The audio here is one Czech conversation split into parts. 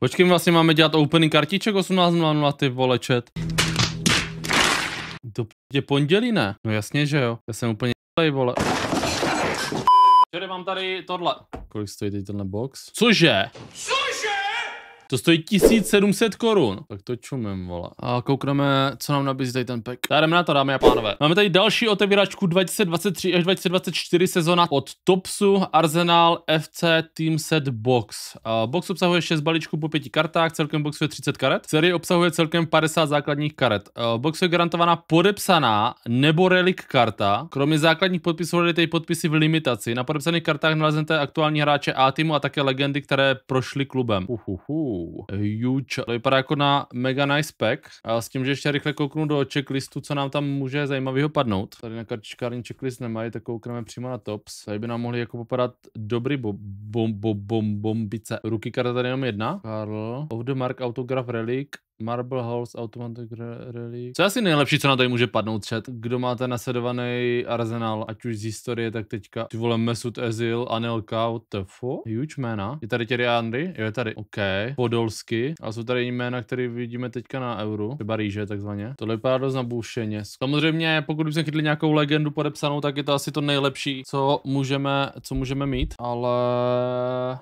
Počkej, vlastně máme dělat opening kartiček 18.00, ty vole, chat. To je pondělí, ne? No jasně, že jo. Já jsem úplně tady, vole. Čere, mám tady tohle. Kolik stojí tady tenhle box? Cože? Cože? To stojí 1700 korun. Tak to čumím, vole. A koukneme, co nám nabízí tady ten pek. dáme na to, dámy a pánové. Máme tady další otevíračku 2023 až 2024 sezona od Topsu, Arsenal, FC, Teamset, Box. A box obsahuje 6 balíčků po 5 kartách, celkem box je 30 karet. Série obsahuje celkem 50 základních karet. A box je garantovaná podepsaná nebo relik karta. Kromě základních podpisů byly tady podpisy v limitaci. Na podepsaných kartách naleznete aktuální hráče A týmu a také legendy, které prošly klubem. Uhuhu huge. To vypadá jako na mega nice pack. A s tím, že ještě rychle kouknu do checklistu, co nám tam může zajímavého padnout. Tady na kartičkární checklist nemají, tak koukneme přímo na tops. Tady by nám mohly jako popadat dobrý bo bom, bom, bom, bombice. Ruky karta tady jenom jedna. Karl. Of the Mark Autograph Relic. Marble House Automatic rally. Co je asi nejlepší, co na to může padnout chat? Kdo máte nasedovaný arzenál, ať už z historie, tak teďka. Ty vole Mesut Ezil, Anelka, what the fuck? Huge jména. Je tady Thierry Andry? Jo, je tady. OK. Podolsky. A jsou tady jména, které vidíme teďka na euru. Třeba rýže, takzvaně. Tohle vypadá dost nabušeně. Samozřejmě, pokud bychom chytli nějakou legendu podepsanou, tak je to asi to nejlepší, co můžeme, co můžeme mít. Ale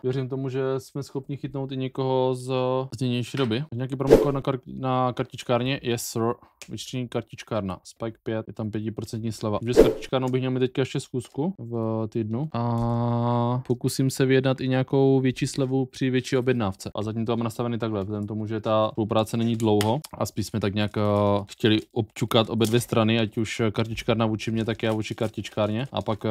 věřím tomu, že jsme schopni chytnout i někoho z, z doby. Nějaký promokor na kar- na kartičkárně? Yes, sir. Vyčtení kartičkárna. Spike 5, je tam 5% sleva. Takže s kartičkárnou bych měl teďka ještě zkusku v eh, týdnu. A pokusím se vyjednat i nějakou větší slevu při větší objednávce. A zatím to mám nastavený takhle, vzhledem tomu, že ta spolupráce není dlouho a spíš jsme tak nějak uh, chtěli občukat obě dvě strany, ať už kartičkárna vůči mě, tak já vůči kartičkárně. A pak uh,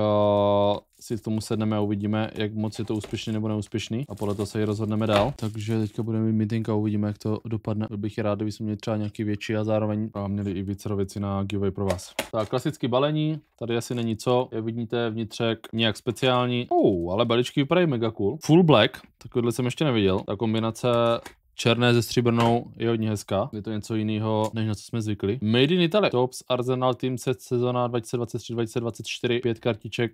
si k tomu sedneme a uvidíme, jak moc je to úspěšný nebo neúspěšný a podle toho se ji rozhodneme dál. Takže teďka budeme mít meeting a uvidíme, jak to dopadne. Byl bych rád, kdybychom měli třeba nějaký větší a zároveň a měli i více věcí na giveaway pro vás. Tak klasický balení, tady asi není co, Je vidíte vnitřek nějak speciální. Oh, ale balíčky vypadají mega cool. Full black, takovýhle jsem ještě neviděl. Ta kombinace Černé ze stříbrnou je hodně hezká. Je to něco jiného, než na co jsme zvykli. Made in Italy. Tops Arsenal Team Set sezona 2023-2024. Pět kartiček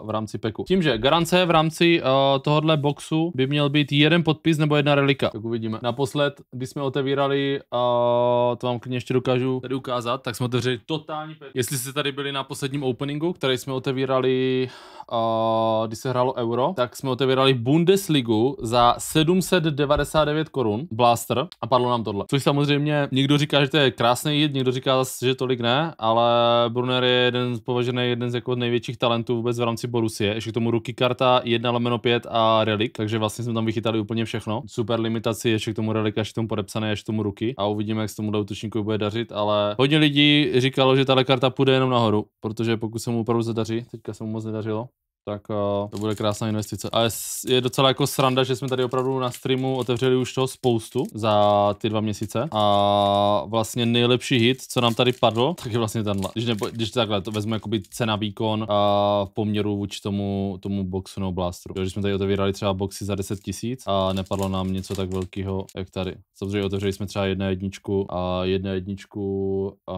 uh, v rámci peku. Tím, že garance v rámci uh, tohohle boxu by měl být jeden podpis nebo jedna relika. Tak uvidíme. Naposled, když jsme otevírali, uh, to vám klidně ještě dokážu tady ukázat, tak jsme otevřeli totální pek. Jestli jste tady byli na posledním openingu, který jsme otevírali, uh, když se hrálo Euro, tak jsme otevírali Bundesligu za 799 Kč korun, blaster a padlo nám tohle. Což samozřejmě někdo říká, že to je krásný jít, někdo říká, že tolik ne, ale Brunner je jeden z považený jeden z jako největších talentů vůbec v rámci Borusie. Ještě k tomu ruky karta 1 lomeno 5 a relik, takže vlastně jsme tam vychytali úplně všechno. Super limitaci, ještě k tomu relika, ještě k tomu podepsané, ještě k tomu ruky a uvidíme, jak se tomu útočníku bude dařit, ale hodně lidí říkalo, že tahle karta půjde jenom nahoru, protože pokud se mu opravdu zadaří, teďka se mu moc nedařilo, tak eh, to bude krásná investice. A je docela jako sranda, že jsme tady opravdu na streamu otevřeli už toho spoustu za ty dva měsíce. A vlastně nejlepší hit, co nám tady padl, tak je vlastně tenhle. Když, nebo, když takhle, to vezmu jakoby cena výkon a v poměru vůči tomu, tomu boxu nebo blastru. Když jsme tady otevírali třeba boxy za 10 tisíc a nepadlo nám něco tak velkého, jak tady. Samozřejmě otevřeli jsme třeba jedna jedničku a jedna jedničku a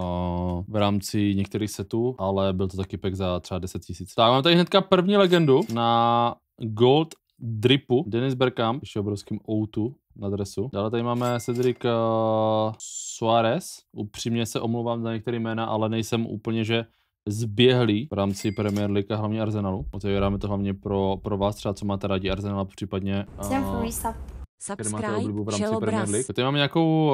eh, v rámci některých setů, ale byl to taky pek za třeba 10 tisíc. Tak mám tady hnedka první osobní legendu na Gold Dripu, Denis Bergkamp, ještě obrovským outu na dresu. Dále tady máme Cedric eh, Suarez. Upřímně se omlouvám za některé jména, ale nejsem úplně, že zběhlý v rámci Premier League a hlavně Arsenalu. Otevíráme to hlavně pro, pro vás, třeba co máte rádi Arsenal případně... Uh, subscribe, Čelobraz. Tady máme nějakou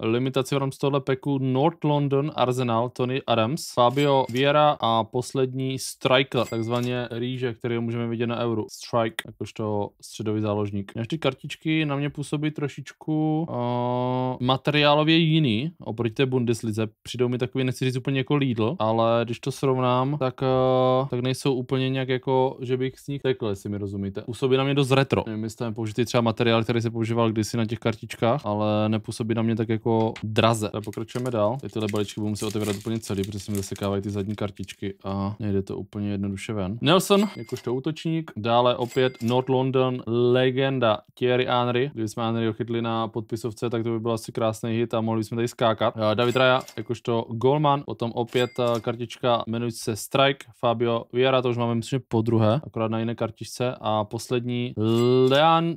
uh, limitaci v rámci tohle peku. North London, Arsenal, Tony Adams, Fabio Viera a poslední Striker, takzvaně rýže, který můžeme vidět na euro. Strike, jakožto středový záložník. Až ty kartičky na mě působí trošičku uh, materiálově jiný oproti té Bundeslize. Přijdou mi takový, nechci říct úplně jako Lidl, ale když to srovnám, tak, uh, tak nejsou úplně nějak jako, že bych s nich tekl, jestli mi rozumíte. Působí na mě dost retro. Nevím, jestli tam použitý třeba materiál, který který se používal kdysi na těch kartičkách, ale nepůsobí na mě tak jako draze. Tak pokračujeme dál. Tady tyhle balíčky budu muset otevírat úplně celý, protože se mi zasekávají ty zadní kartičky a nejde to úplně jednoduše ven. Nelson, jakožto útočník, dále opět North London legenda Thierry Henry. Kdyby jsme Henry ochytli na podpisovce, tak to by byl asi krásný hit a mohli jsme tady skákat. David Raja, jakožto Golman, potom opět eh, kartička jmenující se Strike, Fabio Viera, to už máme myslím, po druhé, akorát na jiné kartičce. A poslední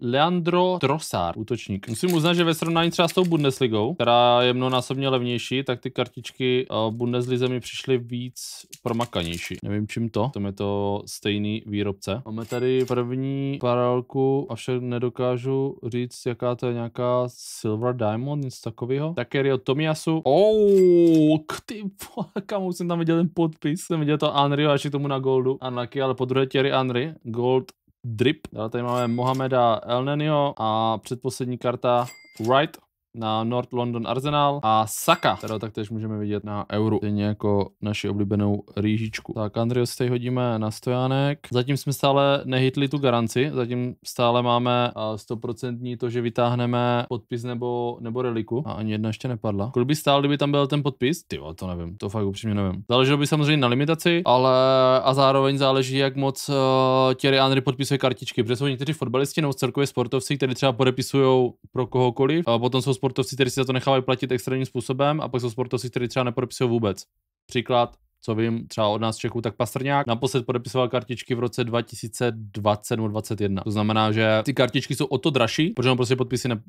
Leandro trosár útočník. Musím uznat, že ve srovnání třeba s tou Bundesligou, která je mnohonásobně levnější, tak ty kartičky eh, Bundeslize mi přišly víc promakanější. Nevím čím to, tam je to stejný výrobce. Máme tady první paralelku, avšak nedokážu říct, jaká to je nějaká Silver Diamond, nic takového. je od Tomiasu. Oh, ty Kam kamu jsem tam viděl ten podpis, jsem viděl to Anry, až k tomu na Goldu. Unlucky, ale po druhé Thierry Anry, Gold Drip. Dále tady máme Mohameda Elnenio a předposlední karta Wright na North London Arsenal a Saka, kterého taktéž můžeme vidět na euru, stejně jako naši oblíbenou rýžičku. Tak si tady hodíme na stojánek. Zatím jsme stále nehytli tu garanci, zatím stále máme 100% to, že vytáhneme podpis nebo, nebo reliku a ani jedna ještě nepadla. Kolik by stál, kdyby tam byl ten podpis? Ty to nevím, to fakt upřímně nevím. Záleželo by samozřejmě na limitaci, ale a zároveň záleží, jak moc uh, Thierry Henry podpisuje kartičky, protože jsou někteří fotbalisti nebo celkově sportovci, kteří třeba podepisují pro kohokoliv a potom jsou sportovci, kteří si za to nechávají platit extrémním způsobem a pak jsou sportovci, kteří třeba nepodepisují vůbec. Příklad, co vím třeba od nás Čechů, tak Pastrňák naposled podepisoval kartičky v roce 2020 nebo 2021. To znamená, že ty kartičky jsou o to dražší, protože on prostě podpisy ne,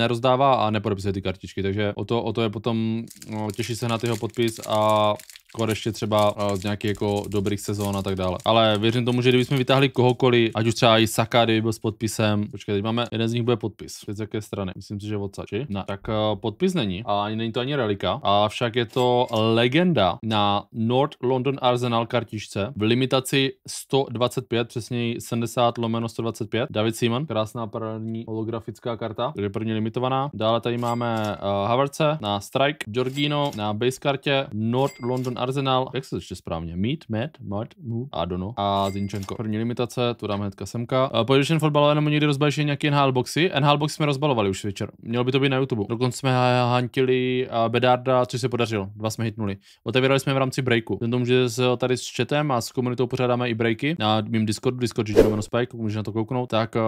nerozdává a nepodepisuje ty kartičky, takže o to, o to je potom no, těší se na jeho podpis a kor ještě třeba eh, z nějakých jako dobrých sezón a tak dále. Ale věřím tomu, že kdybychom vytáhli kohokoliv, ať už třeba i Saka, kdyby byl s podpisem, počkej, teď máme, jeden z nich bude podpis. Teď z jaké strany? Myslím si, že od Sači. Ne. Tak eh, podpis není a ani není to ani relika, a však je to legenda na North London Arsenal kartičce v limitaci 125, přesněji 70 lomeno 125. David Simon, krásná první holografická karta, takže první limitovaná. Dále tady máme eh, Havarce na Strike, Jorginho na base kartě, North London Arsenal, jak se to ještě správně? Meet, Met, Mud, Mu, Adono a Zinčenko. První limitace, tu dáme hnedka semka. Uh, eh, Position fotbalové nebo někdy rozbalíš nějaký NHL boxy. NHL boxy jsme rozbalovali už večer. Mělo by to být na YouTube. Dokonce jsme hantili eh, Bedarda, což se podařilo. Dva jsme hitnuli. Otevírali jsme v rámci breaku. Ten tomu, že eh, tady s chatem a s komunitou pořádáme i breaky na mým Discordu, Discord Romano Spike, můžeš na to kouknout, tak uh,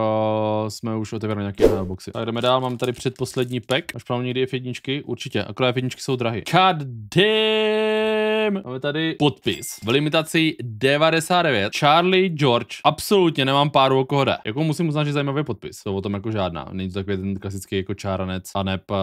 jsme už otevřeli nějaké NHL boxy. Tak jdeme dál, mám tady předposlední pack, až plánu někdy F1, určitě, akorát F1 jsou drahé. God damn! nevím. Máme tady podpis. V limitaci 99. Charlie George. Absolutně nemám páru o koho jde. Jako musím uznat, že zajímavý podpis. To o tom jako žádná. Není to takový ten klasický jako čáranec a ne. Uh,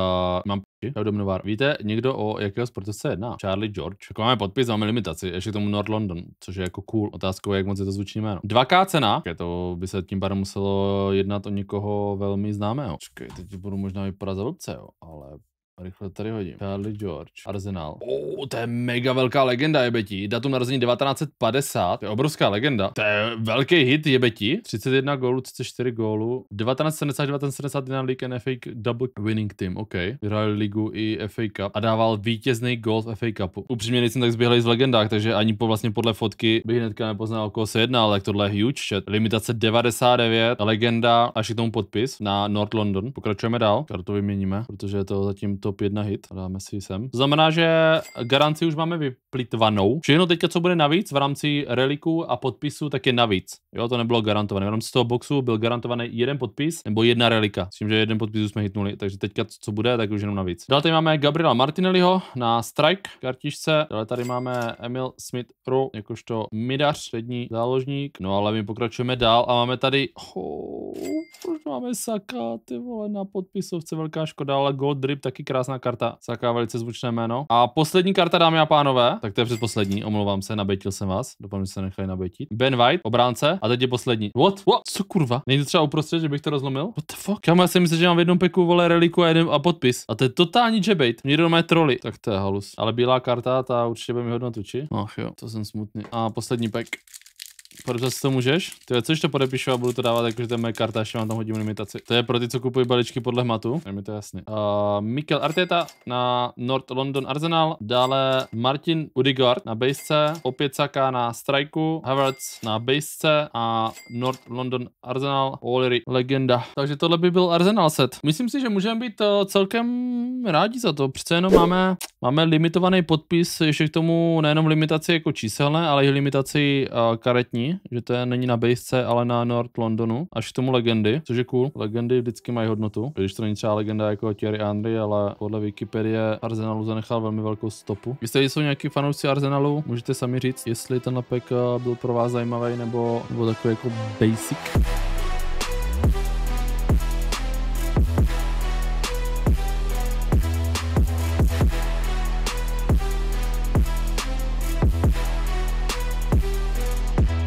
mám Domnovar. Víte někdo o jakého sportovce jedná? Charlie George. Jako máme podpis, máme limitaci, ještě k tomu North London, což je jako cool. Otázkou je, jak moc je to zvuční jméno. Dvaká cena, okay, to by se tím pádem muselo jednat o někoho velmi známého. Čekej, teď budu možná vypadat za blbce, jo, ale Rychle tady hodím. Charlie George, Arsenal. Oh, to je mega velká legenda, je betí. Datum narození 1950, to je obrovská legenda. To je velký hit, je betí. 31 gólů, 34 gólů. 1970, 1971 League and FA Double Winning Team, OK. Vyhrál ligu i FA Cup a dával vítězný gól v FA Cupu. Upřímně nejsem tak zběhlý z legendách, takže ani po vlastně podle fotky bych hnedka nepoznal, o koho se jedná, ale tohle je huge chat. Limitace 99, legenda, až k tomu podpis na North London. Pokračujeme dál, kartu vyměníme, protože je to zatím to top 1 hit. Dáme si sem. To znamená, že garanci už máme vyplitvanou. Všechno teďka, co bude navíc v rámci reliku a podpisu, tak je navíc. Jo, to nebylo garantované. V rámci toho boxu byl garantovaný jeden podpis nebo jedna relika. S tím, že jeden podpis jsme hitnuli, takže teďka, co bude, tak už jenom navíc. Dále tady máme Gabriela Martinelliho na strike kartičce. Dále tady máme Emil Smith Rowe jakožto midař, střední záložník. No ale my pokračujeme dál a máme tady... Oh, proč máme Saka, ty vole, na podpisovce velká škoda, ale Gold Drip taky krásný krásná karta, taká velice zvučné jméno. A poslední karta, dámy a pánové, tak to je předposlední, omlouvám se, nabejtil jsem vás, doufám, že se nechali nabejtit. Ben White, obránce, a teď je poslední. What? What? Co kurva? Není to třeba uprostřed, že bych to rozlomil? What the fuck? Kam já si myslím, že mám v jednom peku vole reliku a, jeden, a podpis. A to je totální jebejt. Mě jdou troly. Tak to je halus. Ale bílá karta, ta určitě by mi hodnotu, či? Ach jo, to jsem smutný. A poslední pek. Podepsat si to můžeš? Ty což to podepíšu a budu to dávat, jakože to je moje karta, ještě vám tam hodím limitaci. To je pro ty, co kupují balíčky podle hmatu. Je mi to jasný. Uh, Mikel Arteta na North London Arsenal, dále Martin Udigard na base, opět Saka na strajku, Havertz na base a North London Arsenal, Olery, legenda. Takže tohle by byl Arsenal set. Myslím si, že můžeme být uh, celkem rádi za to. Přece jenom máme, máme limitovaný podpis, ještě k tomu nejenom limitaci jako číselné, ale i limitaci uh, karetní že to je, není na Bejsce, ale na North Londonu. Až k tomu legendy, což je cool. Legendy vždycky mají hodnotu, když to není třeba legenda jako Thierry Henry, ale podle Wikipedie Arsenalu zanechal velmi velkou stopu. Jestli jsou nějaký fanoušci Arsenalu, můžete sami říct, jestli ten napek byl pro vás zajímavý nebo, nebo takový jako basic.